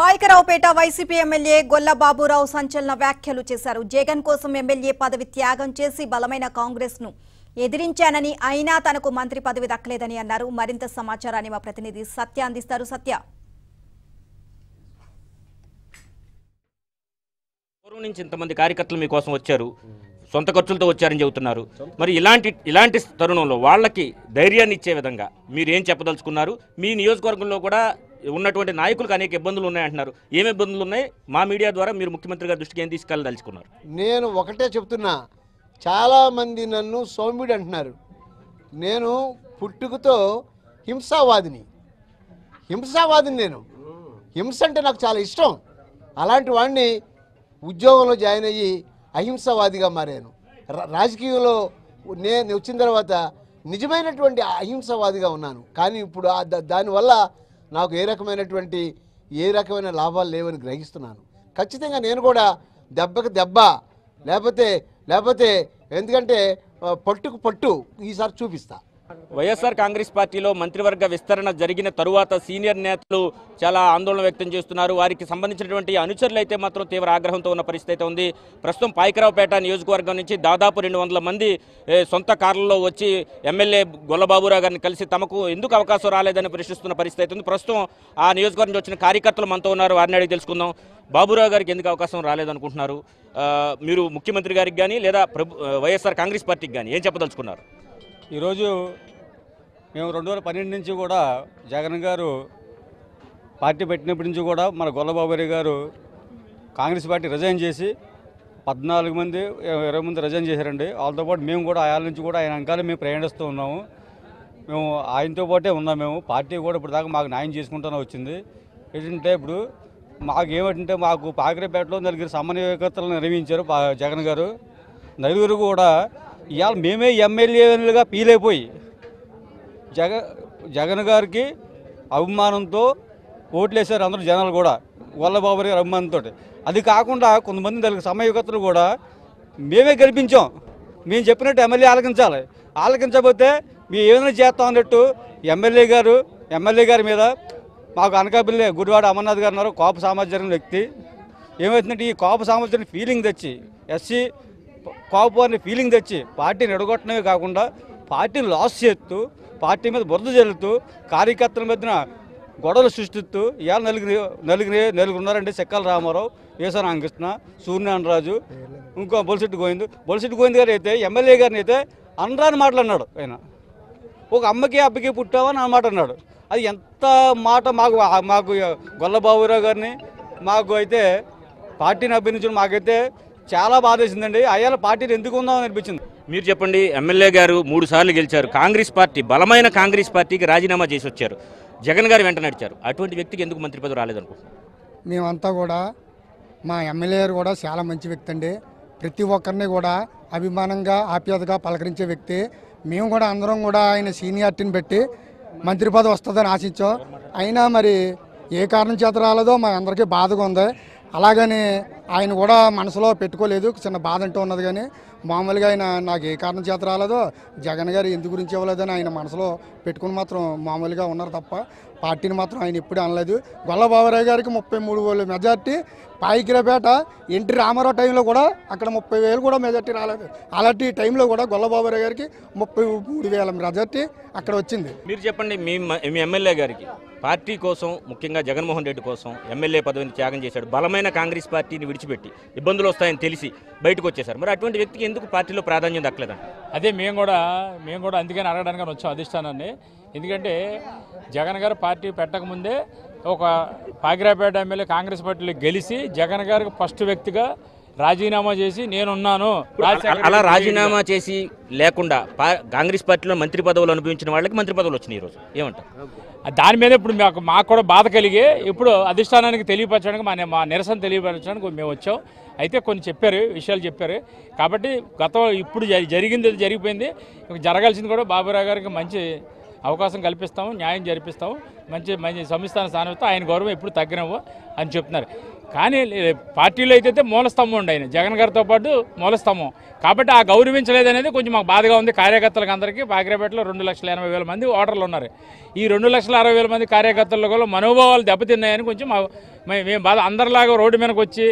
Payakaraopeta YCP MLA Golla Baburao సంచలన వ్యాఖ్యలు చేశారు జగన్ కోసం ఎమ్మెల్యే పదవి త్యాగం చేసి బలమైన కాంగ్రెస్ ను ఎదిరించానని అయినా తనకు మంత్రి పదవి దక్కలేదని అన్నారు మరింత సమాచారాన్ని మా ప్రతినిధి సత్య అందిస్తారు సత్య నుంచి ఇంతమంది కార్యకర్తలు మీకోసం వచ్చారు సొంత ఖర్చులతో వచ్చారని చెబుతున్నారు మరి ఇలాంటి ఇలాంటి తరుణంలో వాళ్ళకి ధైర్యాన్ని ఇచ్చే విధంగా మీరు ఏం చెప్పదలుచుకున్నారు మీ నియోజకవర్గంలో కూడా ఉన్నటువంటి నాయకులకు అనేక ఇబ్బందులు ఉన్నాయంటున్నారు ఏమి ఇబ్బందులు ఉన్నాయి మా మీడియా ద్వారా మీరు ముఖ్యమంత్రి గారి దృష్టికి ఏం తీసుకెళ్ళదలుచుకున్నారు నేను ఒకటే చెప్తున్నా చాలామంది నన్ను సౌమ్యుడు అంటున్నారు నేను పుట్టుకతో హింసావాదిని హింసావాదిని నేను హింస అంటే నాకు చాలా ఇష్టం అలాంటి వాడిని ఉద్యోగంలో జాయిన్ అయ్యి అహింసవాదిగా మారాను రాజకీయంలో నేను వచ్చిన తర్వాత నిజమైనటువంటి అహింసవాదిగా ఉన్నాను కానీ ఇప్పుడు దానివల్ల నాకు ఏ రకమైనటువంటి ఏ రకమైన లాభాలు లేవని గ్రహిస్తున్నాను ఖచ్చితంగా నేను కూడా దెబ్బకి దెబ్బ లేకపోతే లేకపోతే ఎందుకంటే పట్టుకు పట్టు ఈసారి చూపిస్తాను వైఎస్ఆర్ కాంగ్రెస్ పార్టీలో మంత్రివర్గ విస్తరణ జరిగిన తరువాత సీనియర్ నేతలు చాలా ఆందోళన వ్యక్తం చేస్తున్నారు వారికి సంబంధించినటువంటి అనుచరులు అయితే మాత్రం తీవ్ర ఆగ్రహంతో ఉన్న పరిస్థితి అయితే ఉంది ప్రస్తుతం పాయకరావుపేట నియోజకవర్గం నుంచి దాదాపు రెండు మంది సొంత కార్లలో వచ్చి ఎమ్మెల్యే గొల్లబాబురావు గారిని కలిసి తమకు ఎందుకు అవకాశం రాలేదని ప్రశ్నిస్తున్న పరిస్థితి అయితే ఉంది ప్రస్తుతం ఆ నియోజకవర్గం వచ్చిన కార్యకర్తలు మనతో ఉన్నారు వారిని అడిగి తెలుసుకుందాం బాబురావు గారికి ఎందుకు అవకాశం రాలేదనుకుంటున్నారు మీరు ముఖ్యమంత్రి గారికి కానీ లేదా ప్రభు వైఎస్ఆర్ కాంగ్రెస్ పార్టీకి కానీ ఏం చెప్పదలుచుకున్నారు ఈరోజు మేము రెండు వేల పన్నెండు నుంచి కూడా జగన్ గారు పార్టీ పెట్టినప్పటి నుంచి కూడా మన గొల్లబాబు గారు కాంగ్రెస్ పార్టీ రిజైన్ చేసి పద్నాలుగు మంది ఇరవై మంది రిజైన్ చేశారండి వాళ్ళతో పాటు మేము కూడా ఆయన నుంచి కూడా ఆయన వెనకాల మేము ప్రయాణిస్తూ ఉన్నాము మేము ఆయనతో పాటే ఉన్నాం మేము పార్టీ కూడా ఇప్పుడు దాకా మాకు న్యాయం చేసుకుంటూనే వచ్చింది ఏంటంటే ఇప్పుడు మాకు ఏమిటంటే మాకు పాకిరేపేటలో నలుగురు సమన్వయకర్తలను నిర్మించారు జగన్ గారు నలుగురు కూడా ఇవాళ మేమే ఎమ్మెల్యేలుగా పీలైపోయి జగ జగన్ గారికి అభిమానంతో ఓట్లేసారు అందరూ జనాలు కూడా వల్లబాబు గారి అభిమానంతో అది కాకుండా కొంతమంది దానికి సమయకర్తలు కూడా మేమే గెలిపించాం మేము చెప్పినట్టు ఎమ్మెల్యే ఆలకించాలి ఆలకించకపోతే మేము ఏమైనా చేస్తాం అన్నట్టు ఎమ్మెల్యే గారు ఎమ్మెల్యే గారి మీద మాకు అనకాపల్లి గుడివాడ అమర్నాథ్ గారు ఉన్నారు కోప సామర్థ్యం వ్యక్తి ఏమవుతుందంటే ఈ కోప సామర్థ్యం ఫీలింగ్ తెచ్చి ఎస్సీ కాపు అనే ఫీలింగ్ తెచ్చి పార్టీని ఎడగొట్టడమే కాకుండా పార్టీని లాస్ చేస్తూ పార్టీ మీద బురద జల్లుతూ కార్యకర్తల మధ్యన గొడవలు సృష్టిస్తూ ఇవాళ నలుగురి నలుగురి నలుగురు ఉన్నారండి చెక్కల రామారావు వేసా రామకృష్ణ సూర్యనారాయణరాజు ఇంకో బొలిసెట్టు గోవింద్ బొలిసెట్టు గోవింద్ గారు అయితే ఎమ్మెల్యే గారిని అయితే అనరాని మాటలు అన్నాడు ఆయన ఒక అమ్మకి అబ్బకి పుట్టావని అన్నమాట అన్నాడు అది ఎంత మాట మాకు మాకు గొల్లబాబురావు గారిని మాకు అయితే పార్టీని అభినందించడం మాకైతే చాలా బాధేసిందండి అయ్యాల పార్టీ ఎందుకు ఉందాం అనిపించింది మీరు చెప్పండి ఎమ్మెల్యే గారు మూడు సార్లు గెలిచారు కాంగ్రెస్ పార్టీ బలమైన కాంగ్రెస్ పార్టీకి రాజీనామా చేసి వచ్చారు జగన్ గారు వెంట నడిచారు అటువంటి వ్యక్తికి ఎందుకు మంత్రి పదవి రాలేదనుకో మేమంతా కూడా మా ఎమ్మెల్యే గారు కూడా చాలా మంచి వ్యక్తి అండి ప్రతి ఒక్కరిని కూడా అభిమానంగా ఆప్యాతగా పలకరించే వ్యక్తి మేము కూడా అందరం కూడా ఆయన సీనియార్టీని పెట్టి మంత్రి పదవి వస్తుందని ఆశించాం అయినా మరి ఏ కారణం చేత రాలేదో మా అందరికీ బాధగా ఉంది అలాగని ఆయన కూడా మనసులో పెట్టుకోలేదు చిన్న బాధ అంటూ ఉన్నది కానీ మామూలుగా ఆయన నాకు ఏ కారణం చేత రాలేదో జగన్ గారు ఎందుకు గురించి ఇవ్వలేదని ఆయన మనసులో పెట్టుకుని మాత్రం మామూలుగా ఉన్నారు తప్ప పార్టీని మాత్రం ఆయన ఎప్పుడు అనలేదు గొల్లబాబురావు గారికి ముప్పై మూడు వేలు మెజార్టీ పాయికిరపేట ఎన్టీ రామారావు టైంలో కూడా అక్కడ ముప్పై వేలు కూడా మెజార్టీ రాలేదు అలాంటి టైంలో కూడా గొల్లబాబురావు గారికి ముప్పై మూడు వేల మెజార్టీ అక్కడ వచ్చింది మీరు చెప్పండి మీ మీ ఎమ్మెల్యే గారికి పార్టీ కోసం ముఖ్యంగా జగన్మోహన్ రెడ్డి కోసం ఎమ్మెల్యే పదవిని త్యాగం చేశాడు బలమైన కాంగ్రెస్ పార్టీని విడిచిపెట్టి ఇబ్బందులు వస్తాయని తెలిసి బయటకు వచ్చేశారు మరి అటువంటి వ్యక్తికి ఎందుకు పార్టీలో ప్రాధాన్యం దక్కలేదండి అదే మేము కూడా మేము కూడా అందుకని అడగడానికి వచ్చాం అధిష్టానాన్ని ఎందుకంటే జగన్ గారు పార్టీ పెట్టకముందే ఒక పాగిరాపేట ఎమ్మెల్యే కాంగ్రెస్ పార్టీలో గెలిచి జగన్ గారికి ఫస్ట్ వ్యక్తిగా రాజీనామా చేసి నేనున్నాను అలా రాజీనామా చేసి లేకుండా కాంగ్రెస్ పార్టీలో మంత్రి పదవులు అనుభవించిన వాళ్ళకి మంత్రి పదవులు వచ్చినాయి ఈరోజు ఏమంటారు దాని మీద ఇప్పుడు మాకు మాకు కూడా బాధ కలిగి ఇప్పుడు అధిష్టానానికి తెలియపరచడానికి మా మా నిరసన తెలియపరచడానికి మేము వచ్చాం అయితే కొన్ని చెప్పారు విషయాలు చెప్పారు కాబట్టి గతం ఇప్పుడు జరిగింది జరిగిపోయింది జరగాల్సింది కూడా బాబురావు గారికి మంచి అవకాశం కల్పిస్తాము న్యాయం జరిపిస్తాము మంచి మంచి సంస్థాన స్థానంతో ఆయన గౌరవం ఎప్పుడు తగ్గనవు అని చెప్తున్నారు కానీ పార్టీలో అయితే మూలస్తంభం ఉండే ఆయన జగన్ గారితో పాటు మూలస్తంభం కాబట్టి ఆ గౌరవించలేదనేది కొంచెం మాకు బాధగా ఉంది కార్యకర్తలకు అందరికీ బాగ్రేపేటలో రెండు లక్షల ఎనభై వేల మంది ఓటర్లు ఉన్నారు ఈ రెండు లక్షల అరవై వేల మంది కార్యకర్తలు కూడా మనోభావాలు దెబ్బతిన్నాయని కొంచెం మేము బాధ అందరిలాగా రోడ్డు మీదకి వచ్చి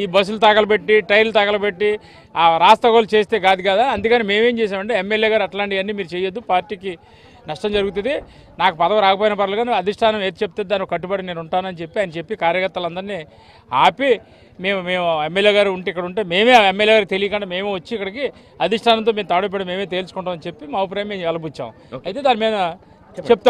ఈ బస్సులు తగలబెట్టి ట్రైన్లు తగలబెట్టి ఆ రాస్తగోలు చేస్తే కాదు కదా అందుకని మేమేం చేసామంటే ఎమ్మెల్యే గారు అట్లాంటివన్నీ మీరు చేయొద్దు పార్టీకి నష్టం జరుగుతుంది నాకు పదవి రాకపోయిన పర్లేదు కానీ అధిష్టానం ఏది చెప్తే దాన్ని కట్టుబడి నేను ఉంటానని చెప్పి ఆయన చెప్పి కార్యకర్తలందరినీ ఆపి మేము మేము ఎమ్మెల్యే గారు ఉంటే ఇక్కడ ఉంటే మేమే ఎమ్మెల్యే గారు తెలియకుండా మేమే వచ్చి ఇక్కడికి అధిష్టానంతో మేము తాడుపడి మేమే తేల్చుకుంటామని చెప్పి మా ఉపరాయం మేము వెలబుచ్చాం అయితే దాని మీద చెప్తాం